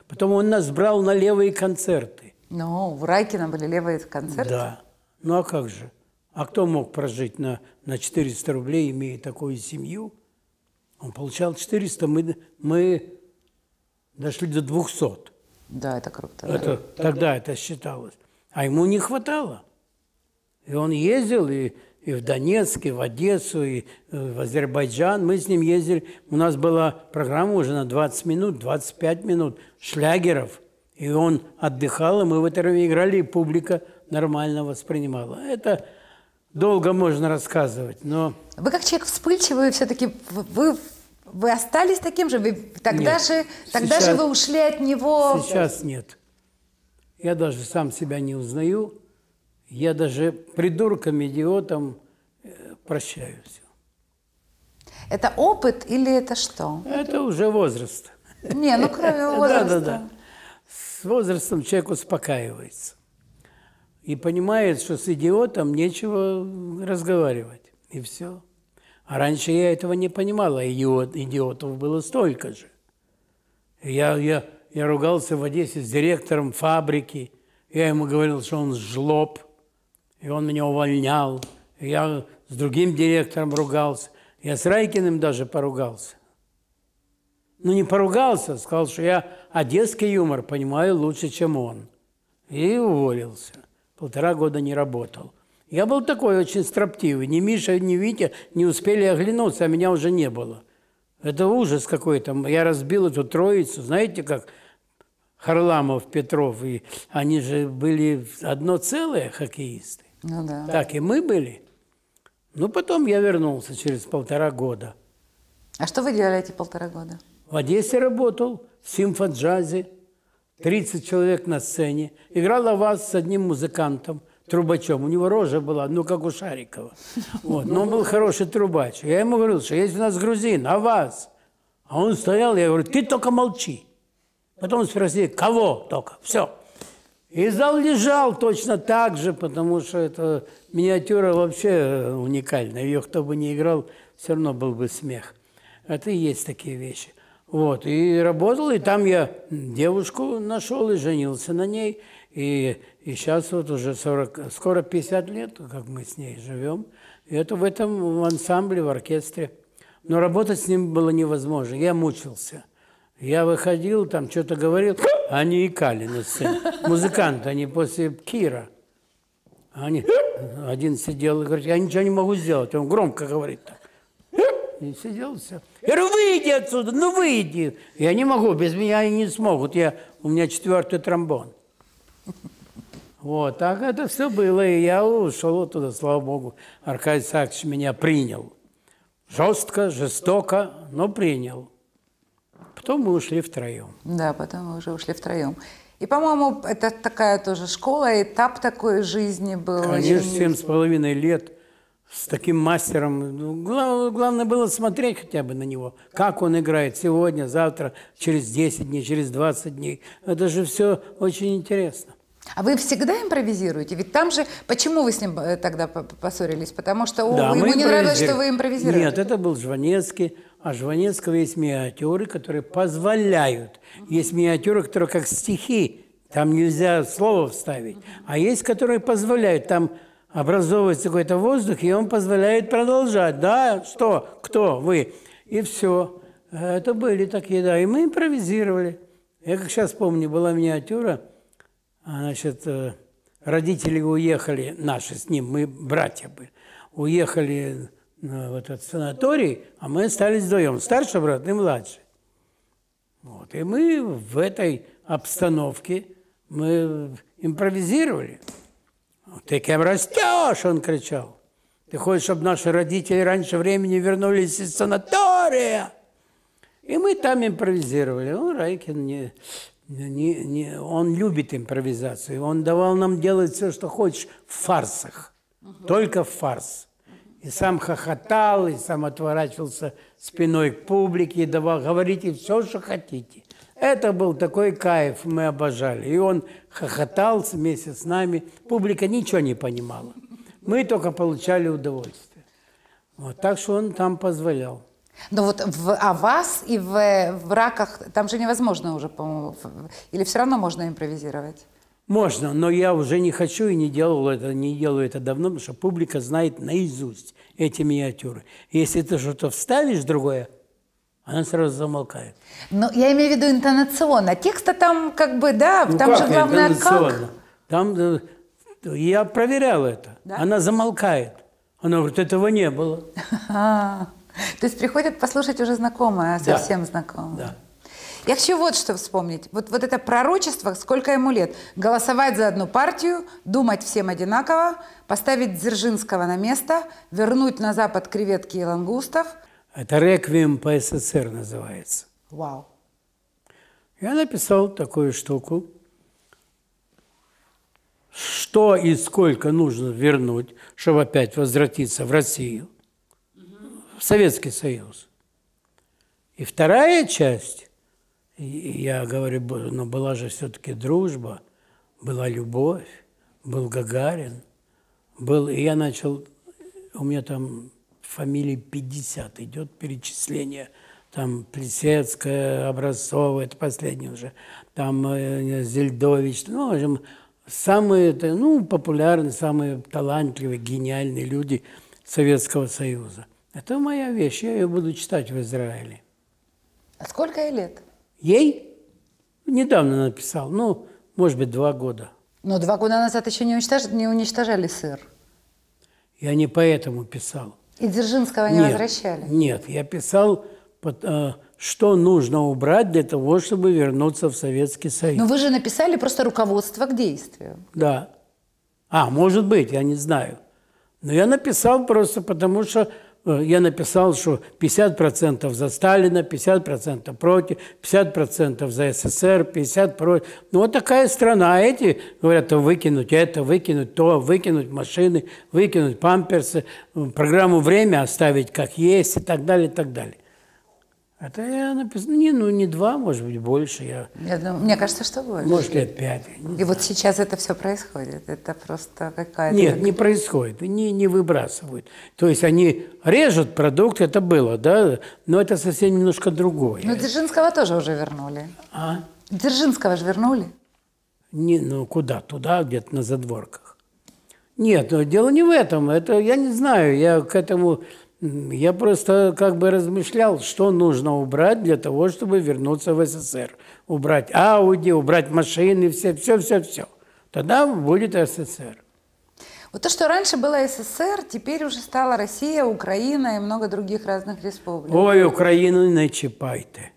Потом он нас брал на левые концерты.
Ну, у Райкина были левые концерты? Да.
Ну, а как же? А кто мог прожить на, на 400 рублей, имея такую семью? Он получал 400, мы, мы дошли до 200. Да, это круто. Это, Тогда, тогда это считалось. А ему не хватало. И он ездил, и и в Донецк, и в Одессу, и э, в Азербайджан. Мы с ним ездили. У нас была программа уже на 20 минут, 25 минут шлягеров. И он отдыхал, и мы в это время играли, и публика нормально воспринимала. Это долго можно рассказывать, но...
Вы как человек вспыльчивый, все-таки вы вы остались таким же? Вы тогда нет. же, тогда сейчас, же вы ушли от него? Сейчас
нет. Я даже сам себя не узнаю я даже придуркам, идиотам э, прощаю все. Это опыт или это что? Это уже возраст.
Не, ну кроме *laughs* возраста. Да, да, да.
С возрастом человек успокаивается. И понимает, что с идиотом нечего разговаривать. И все. А раньше я этого не понимала. Идиот, идиотов было столько же. Я, я, я ругался в Одессе с директором фабрики. Я ему говорил, что он жлоб – и он меня увольнял. я с другим директором ругался. Я с Райкиным даже поругался. Ну, не поругался, а сказал, что я одесский юмор понимаю лучше, чем он. И уволился. Полтора года не работал. Я был такой очень строптивый. Ни Миша, ни Витя не успели оглянуться, а меня уже не было. Это ужас какой-то. Я разбил эту троицу. Знаете, как Харламов, Петров, и они же были одно целое, хоккеисты. Ну, да. Так и мы были. Ну, потом я вернулся через полтора года.
А что вы делали эти полтора года?
В Одессе работал, в симфоджазе. 30 человек на сцене. Играла вас с одним музыкантом, трубачом. У него рожа была, ну, как у Шарикова. *laughs* Вот. Но он был хороший трубач. Я ему говорил, что есть у нас грузин, а вас? А он стоял, я говорю, ты только молчи. Потом спросили, кого только? Все. И зал лежал точно так же, потому что эта миниатюра вообще э, уникальная. Ее кто бы не играл, все равно был бы смех. Это и есть такие вещи. Вот, и работал, и там я девушку нашел и женился на ней. И, и сейчас вот уже 40, скоро 50 лет, как мы с ней живем. И это в этом в ансамбле, в оркестре. Но работать с ним было невозможно. Я мучился. Я выходил, там что-то говорил, а они икали на сцене. Музыканты, они после Кира. Они, один сидел и говорит, я ничего не могу сделать. Он громко говорит так. И сидел все. Я говорю, выйди отсюда, ну выйди. Я не могу, без меня они не смогут. Я, у меня четвертый тромбон. Вот, так это все было, и я ушел оттуда, слава богу. Аркадий Саксович меня принял. Жестко, жестоко, но принял. Потом мы ушли втроем.
Да, потом мы уже ушли втроем. И, по-моему, это такая тоже школа, этап такой жизни был. Конечно, семь
с половиной лет с таким мастером. Ну, главное было смотреть хотя бы на него, как он играет сегодня, завтра, через 10 дней, через 20 дней. Это же все очень интересно. А вы всегда импровизируете? Ведь там же... Почему вы с ним
э, тогда поссорились? Потому что да, ему не нравилось, что вы импровизируете. Нет,
это был Жванецкий. А Жванецкого есть миниатюры, которые позволяют. Есть миниатюры, которые как стихи, там нельзя слово вставить. А есть, которые позволяют. Там образовывается какой-то воздух, и он позволяет продолжать. Да, что, кто, вы. И все. Это были такие, да. И мы импровизировали. Я как сейчас помню, была миниатюра, а, значит, э, родители уехали, наши с ним, мы братья были, уехали в этот санаторий, а мы остались вдвоем, старший брат и младший. Вот. И мы в этой обстановке мы импровизировали. «Ты кем растешь?» – он кричал. «Ты хочешь, чтобы наши родители раньше времени вернулись из санатория?» И мы там импровизировали. Ну, Райкин не, не, не, он любит импровизацию. Он давал нам делать все, что хочешь, в фарсах. Угу. Только в фарс и сам хохотал, и сам отворачивался спиной к публике, и давал, говорите все, что хотите. Это был такой кайф, мы обожали. И он хохотал вместе с нами. Публика ничего не понимала. Мы только получали удовольствие. Вот, так что он там позволял.
Но вот в а вас и в, в Раках, там же невозможно уже, по-моему, или все равно можно импровизировать?
Можно, но я уже не хочу и не делал это, не делаю это давно, потому что публика знает наизусть эти миниатюры. Если ты что-то вставишь другое, она сразу замолкает.
Но ну, я имею в виду интонационно. Текста там как
бы, да, ну, там как же главное как. Там, э, я проверял это. Да? Она замолкает. Она говорит, этого не было.
*laughs* А, то есть приходят послушать уже знакомое, совсем знакомое. Да. Я хочу вот что вспомнить. Вот, вот это пророчество, сколько ему лет. Голосовать за одну партию, думать всем одинаково, поставить Дзержинского на место, вернуть на Запад креветки и лангустов.
Это реквием по СССР называется. Вау. Я написал такую штуку. Что и сколько нужно вернуть, чтобы опять возвратиться в Россию, в Советский Союз. И вторая часть я говорю, но была же все-таки дружба, была любовь, был Гагарин, был, и я начал, у меня там фамилии 50 идет перечисление, там Плесецкая, Образцова, это последний уже, там э, Зельдович, ну, в общем, самые, ну, популярные, самые талантливые, гениальные люди Советского Союза. Это моя вещь, я ее буду читать в Израиле.
А сколько ей лет?
Ей? Недавно написал, ну, может быть, два года.
Но два года назад еще не уничтожали, не уничтожали сыр.
Я не поэтому писал. И Дзержинского не нет, возвращали? Нет, я писал, э, что нужно убрать для того, чтобы вернуться в Советский Союз. Но вы
же написали просто руководство к действию.
Да. А, может быть, я не знаю. Но я написал просто потому, что Э, я написал, что 50% за Сталина, 50% против, 50% за СССР, 50% против. Ну, вот такая страна. А эти говорят, выкинуть это, выкинуть то, выкинуть машины, выкинуть памперсы, программу «Время» оставить как есть и так далее, и так далее. Это я написал, не, ну не два, может быть, больше. Я... я думаю, мне кажется, что больше. Может, лет пять. И знаю. вот
сейчас это все происходит? Это
просто какая-то... Нет, не происходит, не, не выбрасывают. То есть они режут продукт, это было, да, но это совсем немножко другое.
ну Дзержинского тоже уже вернули. А? Дзержинского же вернули.
Не, ну куда? Туда, где-то на задворках. Нет, но ну, дело не в этом. Это я не знаю, я к этому я просто как бы размышлял, что нужно убрать для того, чтобы вернуться в СССР. Убрать Ауди, убрать машины, все, все, все, все. Тогда будет СССР.
Вот то, что раньше было СССР, теперь уже стала Россия, Украина и много других разных республик.
Ой, Украину не чипайте.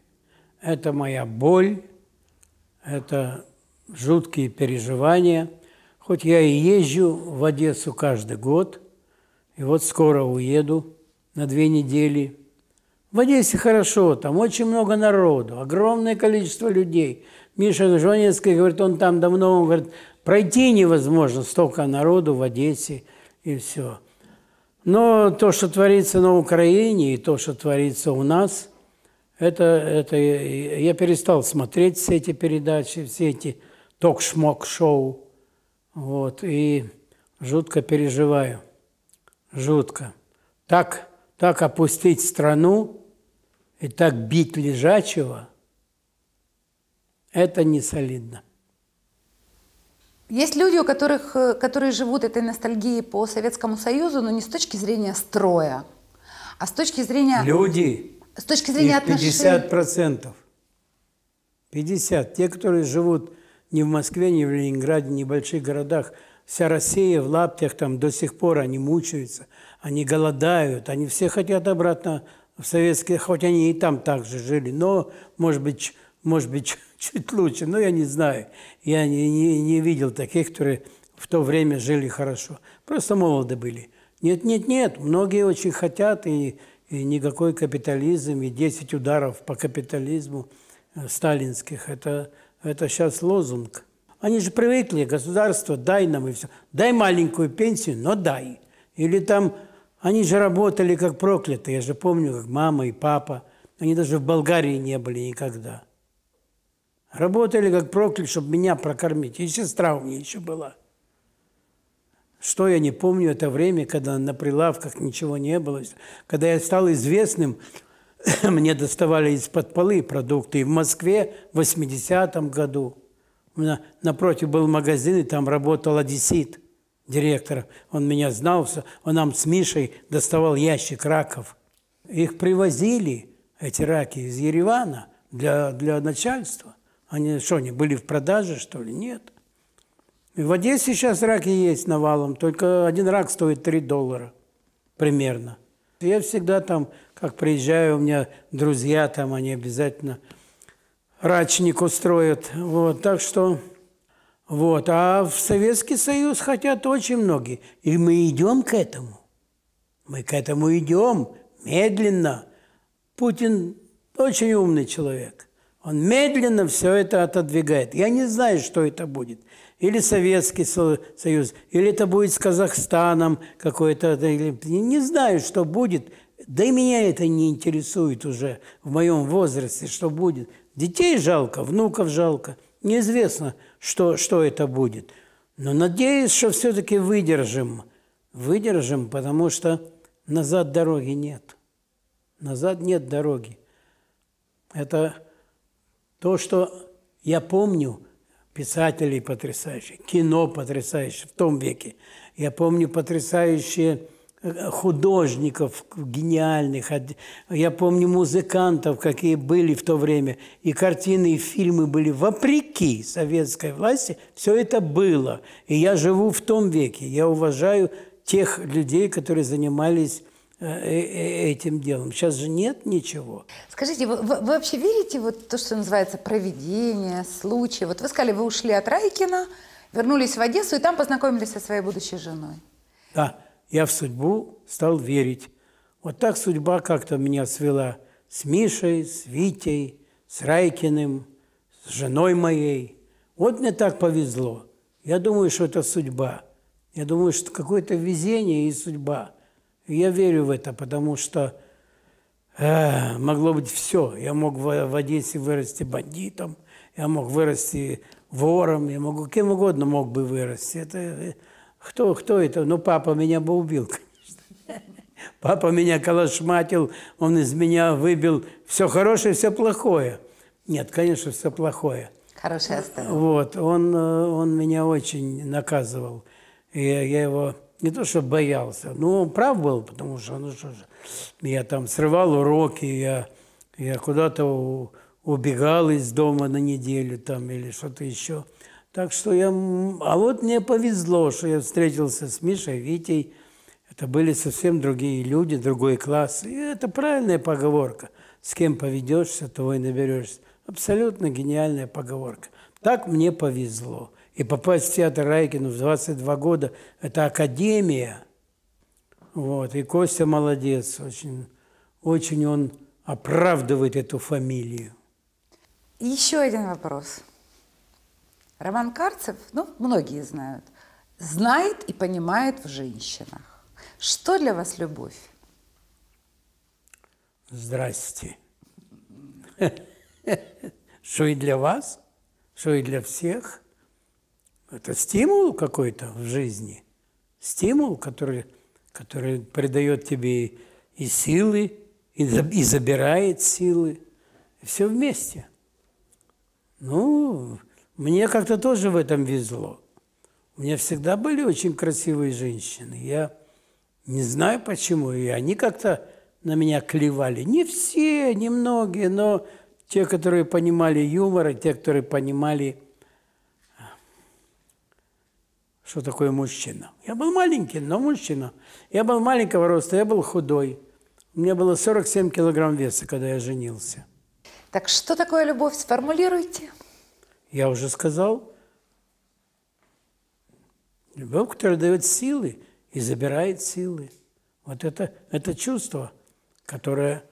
Это моя боль, это жуткие переживания. Хоть я и езжу в Одессу каждый год, и вот скоро уеду – на две недели. В Одессе хорошо, там очень много народу, огромное количество людей. Миша Жванецкий говорит, он там давно, он говорит, пройти невозможно, столько народу в Одессе и все. Но то, что творится на Украине и то, что творится у нас, это, это я перестал смотреть все эти передачи, все эти ток-шмок-шоу. Вот, и жутко переживаю. Жутко. Так так опустить страну и так бить лежачего, это не солидно.
Есть люди, у которых, э, которые живут этой ностальгией по Советскому Союзу, но не с точки зрения строя, а с точки зрения... Люди. С точки зрения отношений. 50
процентов. 50. Те, которые живут не в Москве, не в Ленинграде, не в больших городах, вся Россия в лаптях там до сих пор, они мучаются – они голодают, они все хотят обратно в советские, хоть они и там также жили, но, может быть, может быть, *laughs* чуть лучше, но я не знаю. Я не, не, не видел таких, которые в то время жили хорошо. Просто молоды были. Нет, нет, нет, многие очень хотят, и, и никакой капитализм, и 10 ударов по капитализму э, сталинских. Это, это сейчас лозунг. Они же привыкли, государство, дай нам и все. Дай маленькую пенсию, но дай. Или там они же работали как проклятые. Я же помню, как мама и папа. Они даже в Болгарии не были никогда. Работали как проклятые, чтобы меня прокормить. И сестра у меня еще была. Что я не помню это время, когда на прилавках ничего не было. Когда я стал известным, *coughs* мне доставали из-под полы продукты. И в Москве в 80-м году. У меня напротив был магазин, и там работал одессит директора, он меня знал, он нам с Мишей доставал ящик раков. Их привозили, эти раки, из Еревана для, для начальства. Они что, они были в продаже, что ли? Нет. И в Одессе сейчас раки есть навалом, только один рак стоит 3 доллара примерно. Я всегда там, как приезжаю, у меня друзья там, они обязательно рачник устроят. Вот, так что... Вот. А в Советский Союз хотят очень многие. И мы идем к этому. Мы к этому идем медленно. Путин очень умный человек. Он медленно все это отодвигает. Я не знаю, что это будет. Или Советский Союз, или это будет с Казахстаном какой-то. Не знаю, что будет. Да и меня это не интересует уже в моем возрасте, что будет. Детей жалко, внуков жалко. Неизвестно, что, что это будет. Но надеюсь, что все-таки выдержим. Выдержим, потому что назад дороги нет. Назад нет дороги. Это то, что я помню, писателей потрясающие, кино потрясающее в том веке. Я помню потрясающие художников гениальных, я помню музыкантов, какие были в то время, и картины, и фильмы были вопреки советской власти, все это было. И я живу в том веке, я уважаю тех людей, которые занимались э, э, э, этим делом. Сейчас же нет ничего.
Скажите, вы, вы вообще верите вот то, что называется проведение, случай? Вот вы сказали, вы ушли от Райкина, вернулись в Одессу и там познакомились со своей будущей женой.
Да я в судьбу стал верить. Вот так судьба как-то меня свела с Мишей, с Витей, с Райкиным, с женой моей. Вот мне так повезло. Я думаю, что это судьба. Я думаю, что какое-то везение и судьба. И я верю в это, потому что э, могло быть все. Я мог в, в Одессе вырасти бандитом, я мог вырасти вором, я могу кем угодно мог бы вырасти. Это э, кто, кто это? Ну, папа меня бы убил, *laughs* конечно. Папа меня калашматил, он из меня выбил все хорошее, все плохое. Нет, конечно, все плохое. Хорошее оставил. Вот, он, э, он меня очень наказывал. И я, его не то что боялся, но он прав был, потому что, ну что же, я там срывал уроки, я, я куда-то убегал из дома на неделю там или что-то еще. Так что я... А вот мне повезло, что я встретился с Мишей, Витей. Это были совсем другие люди, другой класс. И это правильная поговорка. С кем поведешься, того и наберешься. Абсолютно гениальная поговорка. Так мне повезло. И попасть в театр Райкину в 22 года – это академия. Вот. И Костя молодец. Очень, очень он оправдывает эту фамилию.
Еще один вопрос. Роман Карцев, ну, многие знают, знает и понимает в женщинах. Что для вас любовь?
Здрасте. *laughs* Что и для вас, что и для всех. Это стимул какой-то в жизни. Стимул, который, который придает тебе и силы, и, и забирает силы. Все вместе. Ну, мне как-то тоже в этом везло. У меня всегда были очень красивые женщины. Я не знаю почему, и они как-то на меня клевали. Не все, немногие, но те, которые понимали юмор, и те, которые понимали, а, что такое мужчина. Я был маленький, но мужчина. Я был маленького роста, я был худой. У меня было 47 килограмм веса, когда я женился.
Так что такое любовь? Сформулируйте.
Я уже сказал, Бог, который дает силы и забирает силы. Вот это, это чувство, которое,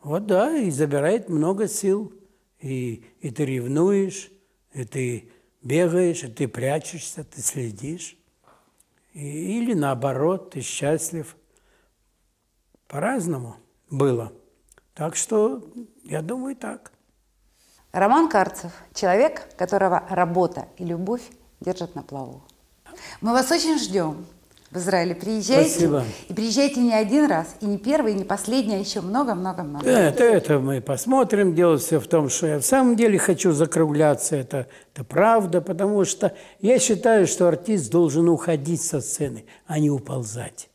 вот да, и забирает много сил. И, и ты ревнуешь, и ты бегаешь, и ты прячешься, ты следишь. И, или наоборот, ты счастлив. По-разному было. Так что я думаю так.
Роман Карцев – человек, которого работа и любовь держат на плаву. Мы вас очень ждем в Израиле. Приезжайте. Спасибо. И приезжайте не один раз, и не первый, и не последний, а еще много-много-много. Да,
это, это мы посмотрим. Дело все в том, что я в самом деле хочу закругляться. Это, это правда, потому что я считаю, что артист должен уходить со сцены, а не уползать.